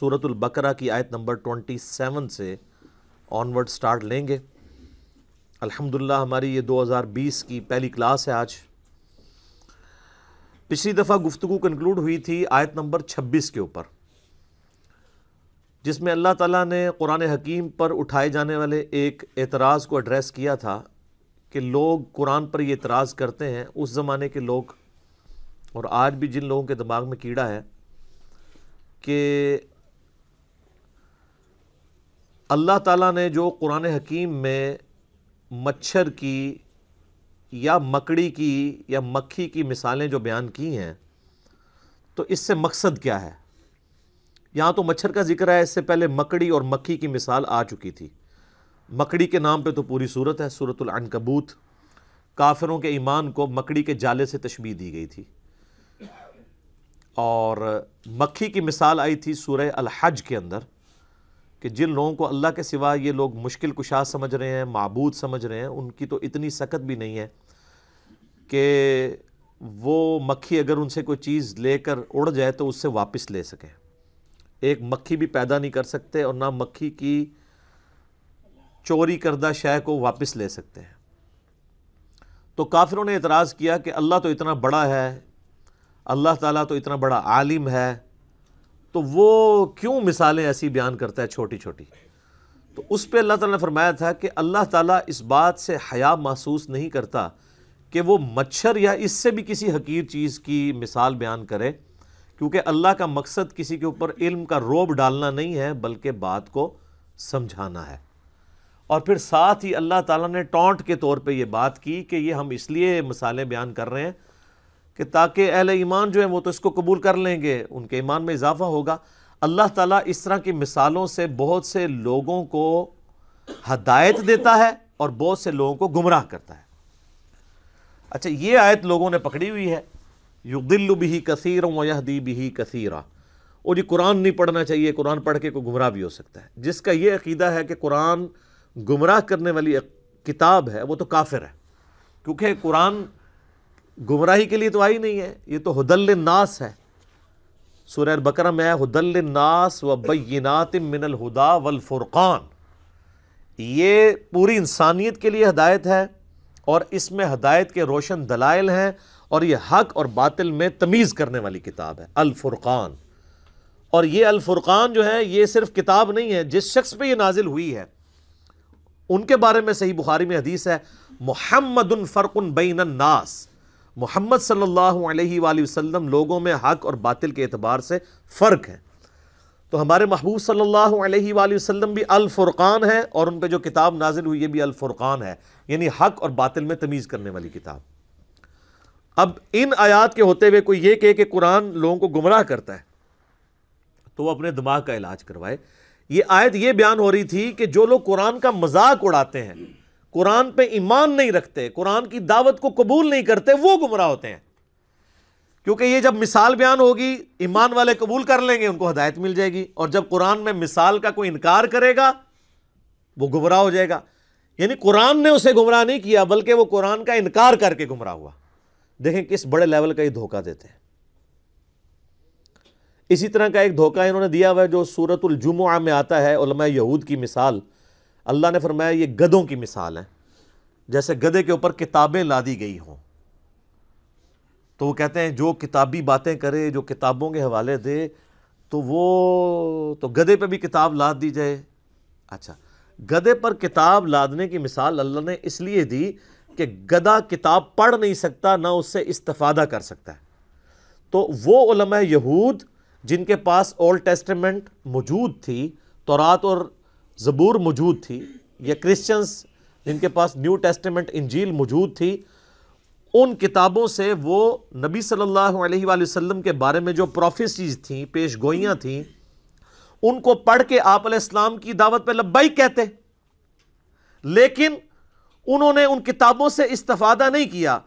सूरत बकरा की आयत नंबर 27 से ऑनवर्ड स्टार्ट लेंगे अल्हम्दुलिल्लाह हमारी ये 2020 की पहली क्लास है आज पिछली दफ़ा गुफ्तु कंक्लूड हुई थी आयत नंबर 26 के ऊपर जिसमें अल्लाह ताला ने कुरान हकीम पर उठाए जाने वाले एक एतराज़ को एड्रेस किया था कि लोग कुरान पर ये एतराज़ करते हैं उस ज़माने के लोग और आज भी जिन लोगों के दिमाग में कीड़ा है कि अल्लाह ताला ने जो कुरान हकीम में मच्छर की या मकड़ी की या मक्खी की मिसालें जो बयान की हैं तो इससे मकसद क्या है यहाँ तो मच्छर का जिक्र है इससे पहले मकड़ी और मक्खी की मिसाल आ चुकी थी मकड़ी के नाम पे तो पूरी सूरत है सूरत अनकबूत काफिरों के ईमान को मकड़ी के जाले से तशबी दी गई थी और मक्खी की मिसाल आई थी सूर्य अलहज के अंदर कि जिन लोगों को अल्लाह के सिवा ये लोग मुश्किल कुशा समझ रहे हैं मबूद समझ रहे हैं उनकी तो इतनी सख्त भी नहीं है कि वो मक्खी अगर उनसे कोई चीज़ लेकर उड़ जाए तो उससे वापस ले सकें एक मक्खी भी पैदा नहीं कर सकते और ना मक्खी की चोरी करदा शय को वापस ले सकते हैं तो काफिरों ने एतराज़ किया कि अल्लाह तो इतना बड़ा है अल्लाह ताला तो इतना बड़ा आलिम है तो वो क्यों मिसालें ऐसी बयान करता है छोटी छोटी तो उस पर अल्लाह ताला ने फरमाया था कि अल्लाह ताली इस बात से हया महसूस नहीं करता कि वो मच्छर या इससे भी किसी हकीर चीज़ की मिसाल बयान करे क्योंकि अल्लाह का मकसद किसी के ऊपर इल्म का रोब डालना नहीं है बल्कि बात को समझाना है और फिर साथ ही अल्लाह ताला ने टोंट के तौर पे ये बात की कि ये हम इसलिए मिसालें बयान कर रहे हैं कि ताकि अहल ईमान जो है वो तो इसको कबूल कर लेंगे उनके ईमान में इजाफा होगा अल्लाह ताला इस तरह की मिसालों से बहुत से लोगों को हदायत देता है और बहुत से लोगों को गुमराह करता है अच्छा ये आयत लोगों ने पकड़ी हुई है युदिल भी कसीर वहदी भी कसीरा और ये कुरान नहीं पढ़ना चाहिए कुरान पढ़ के कोई गुमराह भी हो सकता है जिसका ये अकीदा है कि कुरान गुमराह करने वाली किताब है वो तो काफिर है क्योंकि कुरान गुमराही के लिए तो आई नहीं है ये तो हदल नास है सूर्य बकरम है हदल नास व बैनात मिनल हुदा वल फुरक़ान ये पूरी इंसानियत के लिए हदायत है और इसमें हदायत के रोशन दलाइल हैं और ये हक और बातिल में तमीज़ करने वाली किताब है अलफुरक़ान और ये अलफुरक़ान जो है ये सिर्फ किताब नहीं है जिस शख्स पे ये नाजिल हुई है उनके बारे में सही बुखारी में हदीस है मोहम्मद फ़र्क़न बैन नास मोहम्मद सल्लल्लाहु अलैहि वसल्लम लोगों में हक और बातिल के अतबार से फ़र्क है तो हमारे महबूब सल्लल्लाहु अलैहि वसल्लम भी अलफ़ुर्क़ान है और उन पर जो किताब नाजिल हुई ये भी अलफ़ुर्क़ान है यानी हक और बातिल में तमीज़ करने वाली किताब अब इन आयात के होते हुए कोई ये कहे कि कुरान लोगों को गुमराह करता है तो वह अपने दिमाग का इलाज करवाए ये आयत ये बयान हो रही थी कि जो लोग कुरान का मजाक उड़ाते हैं कुरान पे ईमान नहीं रखते कुरान की दावत को कबूल नहीं करते वो गुमराह होते हैं क्योंकि ये जब मिसाल बयान होगी ईमान वाले कबूल कर लेंगे उनको हदायत मिल जाएगी और जब कुरान में मिसाल का कोई इनकार करेगा वो गुमराह हो जाएगा यानी कुरान ने उसे गुमराह नहीं किया बल्कि वो कुरान का इनकार करके गुमराह हुआ देखें किस बड़े लेवल का ये धोखा देते हैं इसी तरह का एक धोखा इन्होंने दिया हुआ है जो सूरतुल जुमुआ में आता है यहूद की मिसाल अल्लाह ने फरमाया ये गधों की मिसाल है जैसे गधे के ऊपर किताबें ला दी गई हों तो वो कहते हैं जो किताबी बातें करे जो किताबों के हवाले दे तो वो तो गधे पे भी किताब लाद दी जाए अच्छा गधे पर किताब लादने की मिसाल अल्लाह ने इसलिए दी कि गधा किताब पढ़ नहीं सकता ना उससे इस्तफादा कर सकता है तो वो यहूद जिनके पास ओल्ड टेस्टमेंट मौजूद थी तौरात और ज़बूर मौजूद थी या क्रिश्चियंस जिनके पास न्यू टेस्टमेंट इंजील मौजूद थी उन किताबों से वो नबी सल्लल्लाहु अलैहि वसल्लम के बारे में जो प्रोफेसीज थी पेश गोइयाँ थी उनको पढ़ के आप इस्लाम की दावत पर लब्बाई कहते लेकिन उन्होंने उन किताबों से इस्तफादा नहीं किया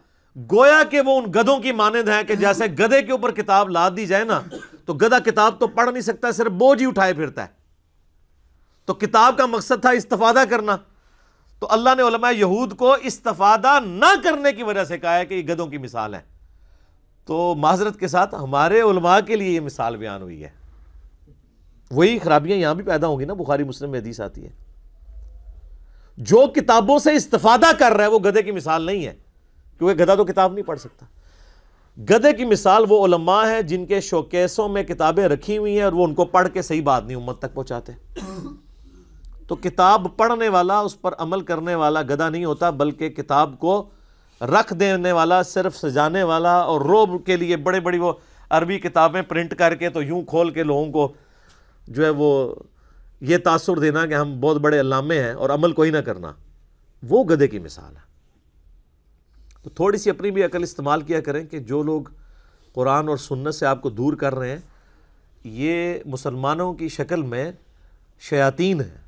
गोया कि वो उन गधों की मानद हैं कि जैसे गधे के ऊपर किताब ला दी जाए ना तो गधा किताब तो पढ़ नहीं सकता सिर्फ बोझ ही उठाए फिरता है तो किताब का मकसद था इस्तफादा करना तो अल्लाह ने यहूद को इस्तफादा ना करने की वजह से कहा है कि गदों की मिसाल है तो माजरत के साथ हमारे उलमा के लिए ये मिसाल बयान हुई है वही खराबियां यहां भी पैदा होगी ना बुखारी मुस्लिम में हदीस आती है जो किताबों से इस्तफादा कर रहा है वो गधे की मिसाल नहीं है क्योंकि गधा तो किताब नहीं पढ़ सकता गधे की मिसाल वो उलमा है जिनके शोकेसों में किताबें रखी हुई हैं और वो उनको पढ़ के सही बात नहीं उम्मत तक पहुंचाते तो किताब पढ़ने वाला उस पर अमल करने वाला गदा नहीं होता बल्कि किताब को रख देने वाला सिर्फ सजाने वाला और रोब के लिए बड़े बड़ी वो अरबी किताबें प्रिंट करके तो यूँ खोल के लोगों को जो है वो ये तासर देना कि हम बहुत बड़े अलामे हैं और अमल कोई ना करना वो गदे की मिसाल है तो थोड़ी सी अपनी भी अकल इस्तेमाल किया करें कि जो लोग कुरान और सुन्नत से आपको दूर कर रहे हैं ये मुसलमानों की शक्ल में शयातीन है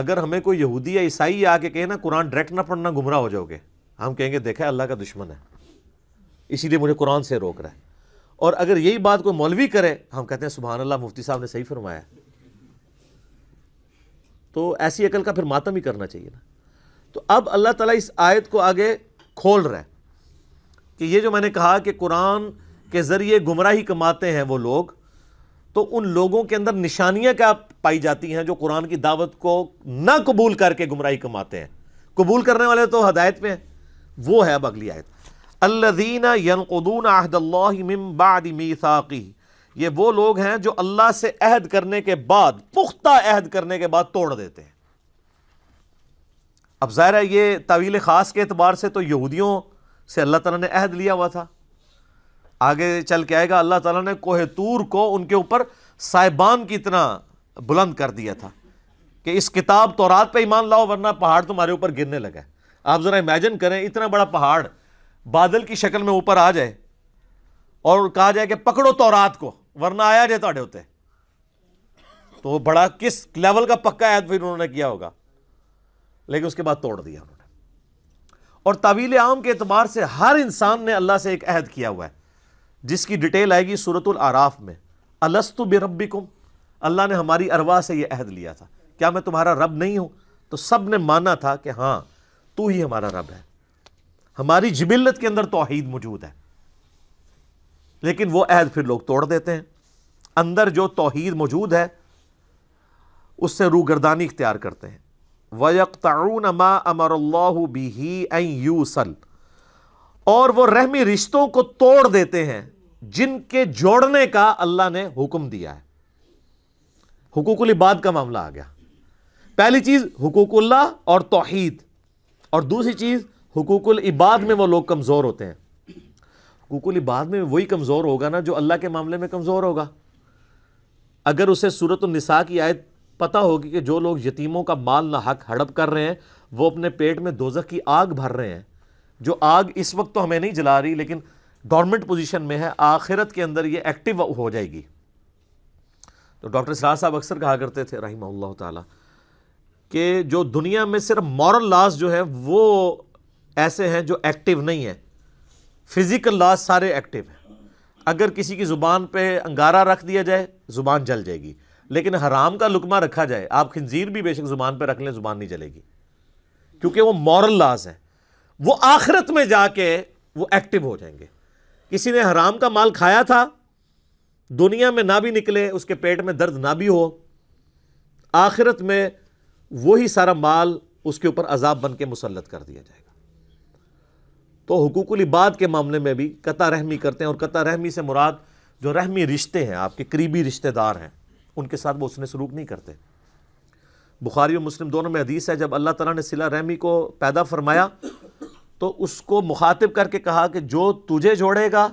अगर हमें कोई यहूदी या ईसाई आके कहे ना कुरान डायरेक्ट ना पढ़ना गुमराह हो जाओगे हम कहेंगे देखा है अल्लाह का दुश्मन है इसीलिए मुझे कुरान से रोक रहा है और अगर यही बात कोई मौलवी करे हम कहते हैं सुबहान अल्लाह मुफ्ती साहब ने सही फरमाया तो ऐसी अकल का फिर मातम ही करना चाहिए ना तो अब अल्लाह ताला इस आयत को आगे खोल रहा है कि ये जो मैंने कहा कि कुरान के ज़रिए गुमराही कमाते हैं वो लोग तो उन लोगों के अंदर निशानियाँ क्या पाई जाती हैं जो कुरान की दावत को ना कबूल करके गुमराही कमाते हैं कबूल करने वाले तो हदायत में वो है अब अगली आयत अल्लादीना यनकदून ये वो लोग हैं जो अल्लाह से अहद करने के बाद पुख्ता अहद करने के बाद तोड़ देते हैं अब ज़ाहिर है ये तवील ख़ास के अतबार से तो यहूदियों से अल्लाह ताला ने अहद लिया हुआ था आगे चल के आएगा अल्लाह ताला ने कोहतूर को उनके ऊपर साहिबान की इतना बुलंद कर दिया था कि इस किताब तो रात पर ईमान लाओ वरना पहाड़ तुम्हारे ऊपर गिरने लगा आप ज़रा इमेजिन करें इतना बड़ा पहाड़ बादल की शक्ल में ऊपर आ जाए और कहा जाए कि पकड़ो तो रात को वरना आया जाए ताड़े होते तो बड़ा किस लेवल का पक्का ऐद फिर उन्होंने किया होगा लेकिन उसके बाद तोड़ दिया उन्होंने और तवील आम के अतबार से हर इंसान ने अल्लाह से एक अहद किया हुआ है जिसकी डिटेल आएगी सूरतुल आराफ में अलस्तु बिरब्बिकुम अल्लाह ने हमारी अरवा से यह अहद लिया था क्या मैं तुम्हारा रब नहीं हूँ तो सब ने माना था कि हाँ तू ही हमारा रब है हमारी जबिलत के अंदर तोहहीद मौजूद है लेकिन वो अहद फिर लोग तोड़ देते हैं अंदर जो तोहहीद मौजूद है उससे रूगरदानी इख्तियार करते हैं वयकताउन अमा अमर बिही यूसल और वो रहमी रिश्तों को तोड़ देते हैं जिनके जोड़ने का अल्लाह ने हुक्म दिया है हुकूक इबाद का मामला आ गया पहली चीज़ हुकूकुल्ला और तोहीद और दूसरी चीज़ हुकूकुल इबाद में वो लोग कमज़ोर होते हैं हुकूकुल इबाद में वही कमज़ोर होगा ना जो अल्लाह के मामले में कमज़ोर होगा अगर उसे सूरत निसा की आयत पता होगी कि जो लोग यतीमों का माल ना हक हड़प कर रहे हैं वो अपने पेट में दोजक़ की आग भर रहे हैं जो आग इस वक्त तो हमें नहीं जला रही लेकिन गवर्नमेंट पोजीशन में है आखिरत के अंदर ये एक्टिव हो जाएगी तो डॉक्टर सराज साहब अक्सर कहा करते थे रही ताला कि जो दुनिया में सिर्फ मॉरल लाज जो है वो ऐसे हैं जो एक्टिव नहीं है फिज़िकल लाज सारे एक्टिव हैं अगर किसी की ज़ुबान पे अंगारा रख दिया जाए ज़ुबान जल जाएगी लेकिन हराम का लुकमा रखा जाए आप खंजीर भी बेशक ज़ुबान पे रख लें ज़ुबान नहीं जलेगी क्योंकि वो मॉरल लाज है वो आखिरत में जाके वो एक्टिव हो जाएंगे किसी ने हराम का माल खाया था दुनिया में ना भी निकले उसके पेट में दर्द ना भी हो आखिरत में वही सारा माल उसके ऊपर अजाब बन के मुसलत कर दिया जाएगा तो हकूकुल के मामले में भी कता रहमी करते हैं और कता रहमी से मुराद जो रहमी रिश्ते हैं आपके करीबी रिश्तेदार हैं उनके साथ वो उसने सलूक नहीं करते बुखारी और मुस्लिम दोनों में हदीस है जब अल्लाह तला ने सिला रहमी को पैदा फरमाया तो उसको मुखातिब करके कहा कि जो तुझे जोड़ेगा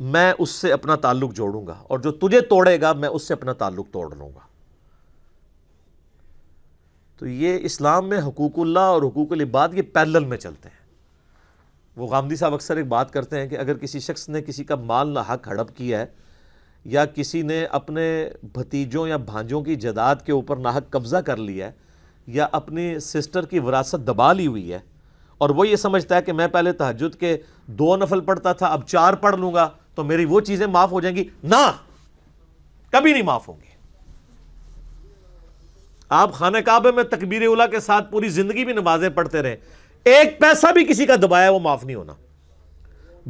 मैं उससे अपना ताल्लुक जोड़ूंगा और जो तुझे तोड़ेगा मैं उससे अपना ताल्लुक तोड़ लूँगा तो ये इस्लाम में हकूकुल्ला और हकूक इबाद ये पैदल में चलते हैं वो गांधी साहब अक्सर एक बात करते हैं कि अगर किसी शख्स ने किसी का माल ना हक हड़प किया है या किसी ने अपने भतीजों या भांजों की जदाद के ऊपर नाहक कब्ज़ा कर लिया है या अपनी सिस्टर की विरासत दबा ली हुई है और वो ये समझता है कि मैं पहले तहजद के दो नफल पढ़ता था अब चार पढ़ लूँगा तो मेरी वो चीजें माफ हो जाएंगी ना कभी नहीं माफ होंगी आप खान काबे में तकबीर उला के साथ पूरी जिंदगी भी नमाजें पढ़ते रहे एक पैसा भी किसी का दबाया वो माफ नहीं होना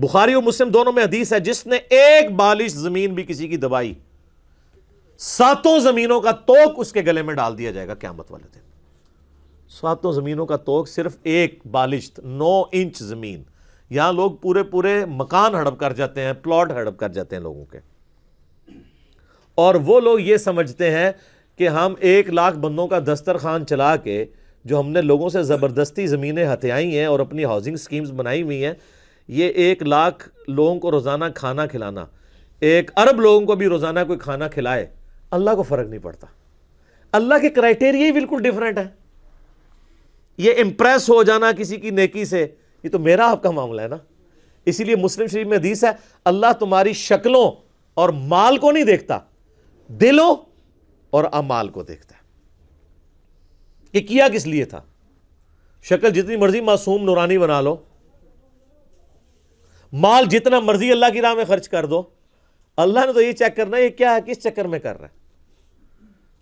बुखारी और मुस्लिम दोनों में हदीस है जिसने एक बालिश जमीन भी किसी की दबाई सातों जमीनों का तोक उसके गले में डाल दिया जाएगा क्या वाले दिन सातों जमीनों का तोक सिर्फ एक बालिश नौ इंच जमीन यहां लोग पूरे पूरे मकान हड़प कर जाते हैं प्लॉट हड़प कर जाते हैं लोगों के और वो लोग ये समझते हैं कि हम एक लाख बंदों का दस्तरखान चला के जो हमने लोगों से ज़बरदस्ती ज़मीनें हथियाई हैं और अपनी हाउसिंग स्कीम्स बनाई हुई हैं ये एक लाख लोगों को रोज़ाना खाना खिलाना एक अरब लोगों को भी रोज़ाना कोई खाना खिलाए अल्लाह को फ़र्क नहीं पड़ता अल्लाह के क्राइटेरिया ही बिल्कुल डिफरेंट है ये इम्प्रेस हो जाना किसी की नेकी से ये तो मेरा आपका मामला है ना इसीलिए मुस्लिम शरीफ में हदीस है अल्लाह तुम्हारी शक्लों और माल को नहीं देखता दिलों और अमाल को देखता है कि किया किस लिए था शक्ल जितनी मर्जी मासूम नूरानी बना लो माल जितना मर्जी अल्लाह की राह में खर्च कर दो अल्लाह ने तो ये चेक करना है ये क्या है किस चक्कर में कर रहा है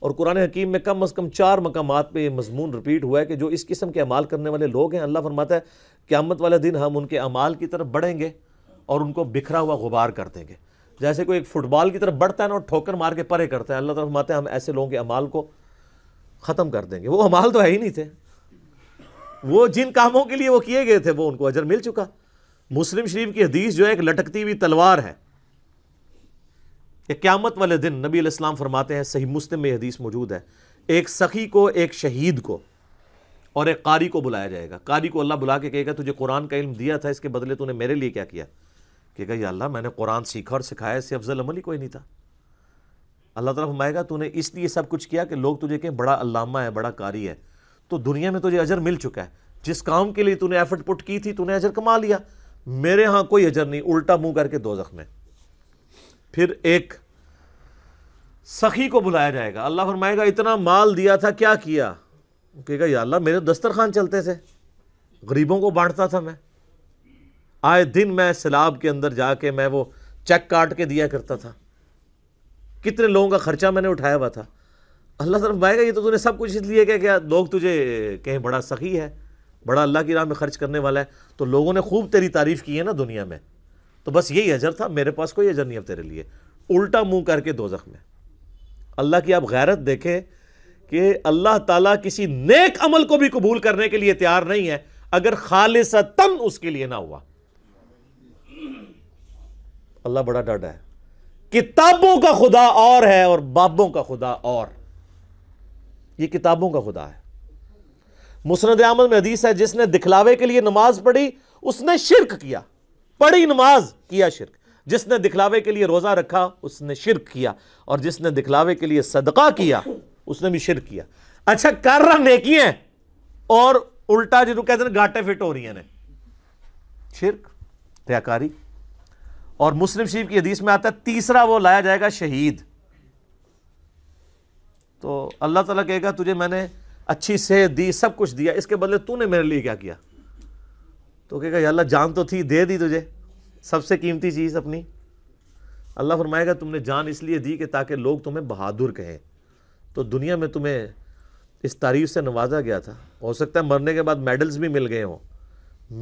और कुरान हकीम में कम अज़ कम चार मकाम पर यह मजमून रिपीट हुआ है कि जो इस किस्म के अमाल करने वाले लोग हैं अल्लाह फरमाता है क्यामत वाले दिन हम उनके अमाल की तरफ बढ़ेंगे और उनको बिखरा हुआ गुबार कर देंगे जैसे कोई एक फ़ुटबॉल की तरफ बढ़ता है ना और ठोकर मार के परे करता है अल्लाह तरफ माते हम ऐसे लोगों के अमाल को ख़त्म कर देंगे वो अमाल तो है ही नहीं थे वो जिन कामों के लिए वो किए गए थे वो उनको अजर मिल चुका मुस्लिम शरीफ की हदीस जो है एक लटकती हुई तलवार है कि क़्यामत वाले दिन नबी इस्लाम फरमाते हैं सही मुस्तम में हदीस मौजूद है एक सखी को एक शहीद को और एक कारी को बुलाया जाएगा कारी को अल्लाह बुला के कहेगा तुझे कुरान का इल्म दिया था इसके बदले तूने मेरे लिए क्या किया कहेगा या अल्लाह मैंने कुरान सीखा और सिखाया इससे अफजल अमल ही कोई नहीं था अल्लाह तरफ हमाएगा तूने इसलिए सब कुछ किया कि लोग तुझे कहें बड़ा अल्लामा है बड़ा कारी है तो दुनिया में तुझे अजर मिल चुका है जिस काम के लिए तूने एफर्ट पुट की थी तूने अजर कमा लिया मेरे यहाँ कोई अजर नहीं उल्टा मुंह करके दो में फिर एक सखी को बुलाया जाएगा अल्लाह फरमाएगा इतना माल दिया था क्या किया कहेगा या अल्लाह मेरे दस्तरखान चलते थे गरीबों को बांटता था मैं आए दिन मैं सैलाब के अंदर जाके मैं वो चेक काट के दिया करता था कितने लोगों का ख़र्चा मैंने उठाया हुआ था अल्लाह तरफ भाएगा ये तो तूने सब कुछ इसलिए क्या क्या लोग तुझे कहें बड़ा सखी है बड़ा अल्लाह की राह में खर्च करने वाला है तो लोगों ने खूब तेरी तारीफ़ की है ना दुनिया में तो बस यही अजर था मेरे पास कोई अजर नहीं अब तेरे लिए उल्टा मुंह करके जख्म में अल्लाह की आप गैरत देखें कि अल्लाह ताला किसी नेक अमल को भी कबूल करने के लिए तैयार नहीं है अगर तन उसके लिए ना हुआ अल्लाह बड़ा डर है किताबों का खुदा और है और बाबों का खुदा और ये किताबों का खुदा है मुसनद आमद में हदीस है जिसने दिखलावे के लिए नमाज पढ़ी उसने शिरक किया पढ़ी नमाज किया शिरक जिसने दिखलावे के लिए रोज़ा रखा उसने शिरक किया और जिसने दिखलावे के लिए सदका किया उसने भी शिरक किया अच्छा कर रहा नेकी है और उल्टा जिनको कहते हैं गाटे फिट हो रही है शिरक रियाकारी और मुस्लिम शरीफ की हदीस में आता है तीसरा वो लाया जाएगा शहीद तो अल्लाह ताला कहेगा तुझे मैंने अच्छी सेहत दी सब कुछ दिया इसके बदले तूने मेरे लिए क्या किया तो कहेगा अल्लाह जान तो थी दे दी तुझे सबसे कीमती चीज़ अपनी अल्लाह फरमाएगा तुमने जान इसलिए दी कि ताकि लोग तुम्हें बहादुर कहें तो दुनिया में तुम्हें इस तारीफ से नवाजा गया था हो सकता है मरने के बाद मेडल्स भी मिल गए हों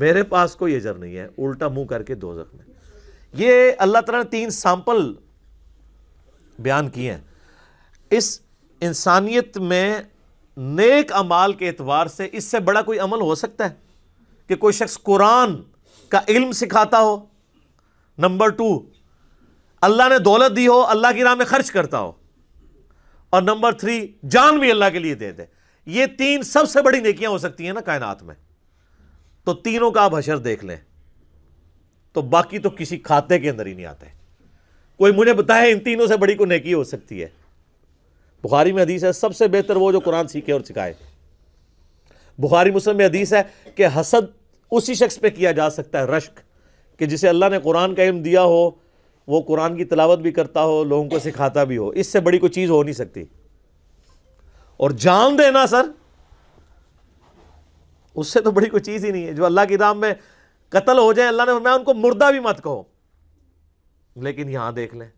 मेरे पास कोई अजर नहीं है उल्टा मुंह करके दो में ये अल्लाह तला ने तीन सैंपल बयान किए हैं इस इंसानियत में नेक अमाल के एतवार से इससे बड़ा कोई अमल हो सकता है कि कोई शख्स कुरान का इल्म सिखाता हो नंबर टू अल्लाह ने दौलत दी हो अल्लाह की राह में खर्च करता हो और नंबर थ्री जान भी अल्लाह के लिए दे दे ये तीन सबसे बड़ी नेकियां हो सकती हैं ना कायनात में तो तीनों का आप हशर देख लें तो बाकी तो किसी खाते के अंदर ही नहीं आते कोई मुझे बताए इन तीनों से बड़ी को नेकी हो सकती है बुखारी में हदीस है सबसे बेहतर वो जो कुरान सीखे और सिखाए बुखारी मुस्लिम में हदीस है कि हसद उसी शख्स पे किया जा सकता है रश्क कि जिसे अल्लाह ने कुरान का इम दिया हो वो कुरान की तलावत भी करता हो लोगों को सिखाता भी हो इससे बड़ी कोई चीज़ हो नहीं सकती और जान देना सर उससे तो बड़ी कोई चीज़ ही नहीं है जो अल्लाह की दाम में कत्ल हो जाए अल्लाह ने मैं उनको मुर्दा भी मत कहो लेकिन यहाँ देख लें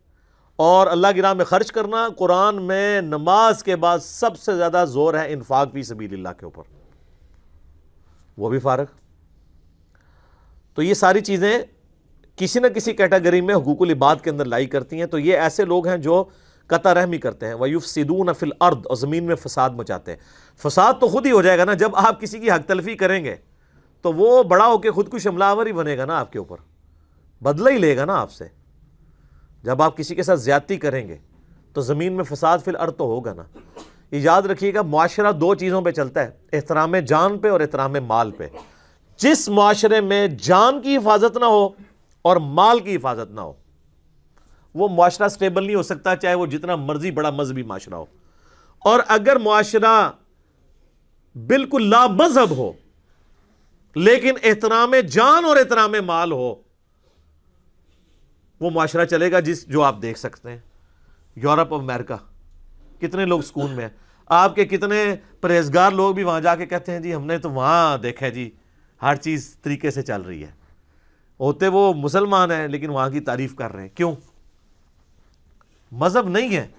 और अल्लाह की राम में खर्च करना कुरान में नमाज के बाद सबसे ज़्यादा ज़ोर है इन्फाक भी सबीर के ऊपर वो भी फ़ारग तो ये सारी चीज़ें किसी न किसी कैटेगरी में हुकूक इबाद के अंदर लाई करती हैं तो ये ऐसे लोग हैं जो कतर रहमी करते हैं वयूफ़ सिदून फिल अर्द और ज़मीन में फसाद मचाते हैं फसाद तो खुद ही हो जाएगा ना जब आप किसी की हक तलफी करेंगे तो वो बड़ा होकर ख़ुद हमलावर ही बनेगा ना आपके ऊपर बदला ही लेगा ना आपसे जब आप किसी के साथ ज़्यादती करेंगे तो ज़मीन में फसाद फिल अर्द तो होगा ना याद रखिएगा माशरा दो चीज़ों पे चलता है एहतराम जान पे और एहतराम माल पे जिस माशरे में जान की हिफाजत ना हो और माल की हिफाजत ना हो वो माशरा स्टेबल नहीं हो सकता चाहे वो जितना मर्जी बड़ा मजहबी माशरा हो और अगर माशरा बिल्कुल ला मजहब हो लेकिन एहतराम जान और एहतराम माल हो वो माशरा चलेगा जिस जो आप देख सकते हैं यूरोप अमेरिका कितने लोग स्कूल में हैं आपके कितने परहेजगार लोग भी वहाँ जाके कहते हैं जी हमने तो वहाँ देखा है जी हर चीज़ तरीके से चल रही है होते वो मुसलमान हैं लेकिन वहाँ की तारीफ़ कर रहे हैं क्यों मज़हब नहीं है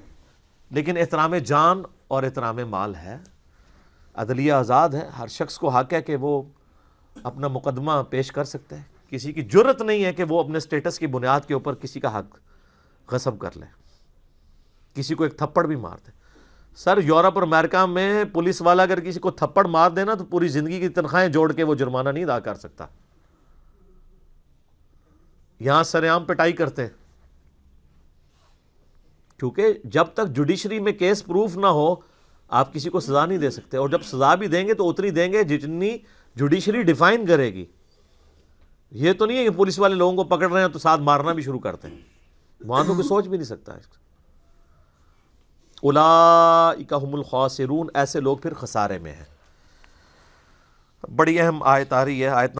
लेकिन एहतराम जान और एहतराम माल है अदलिया आज़ाद है हर शख्स को हक है कि वो अपना मुकदमा पेश कर सकते हैं किसी की जरूरत नहीं है कि वो अपने स्टेटस की बुनियाद के ऊपर किसी का हक गसब कर लें किसी को एक थप्पड़ भी मार दे सर यूरोप और अमेरिका में पुलिस वाला अगर किसी को थप्पड़ मार देना तो पूरी ज़िंदगी की तनख्वाहें जोड़ के वो जुर्माना नहीं अदा कर सकता यहां सरेआम पिटाई करते हैं क्योंकि जब तक जुडिशरी में केस प्रूफ ना हो आप किसी को सज़ा नहीं दे सकते और जब सज़ा भी देंगे तो उतनी देंगे जितनी जुडिशरी डिफाइन करेगी ये तो नहीं है कि पुलिस वाले लोगों को पकड़ रहे हैं तो साथ मारना भी शुरू करते हैं वहां तो कोई सोच भी नहीं सकता इसका उलाकमलखासरून ऐसे लोग फिर खसारे में हैं बड़ी अहम आयत आ रही है आयत